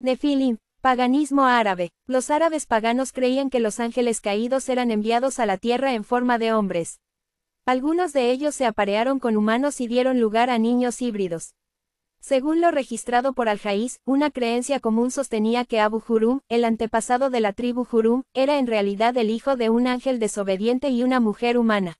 Nefilim, paganismo árabe. Los árabes paganos creían que los ángeles caídos eran enviados a la tierra en forma de hombres. Algunos de ellos se aparearon con humanos y dieron lugar a niños híbridos. Según lo registrado por Al-Jaiz, una creencia común sostenía que Abu Hurum, el antepasado de la tribu Hurum, era en realidad el hijo de un ángel desobediente y una mujer humana.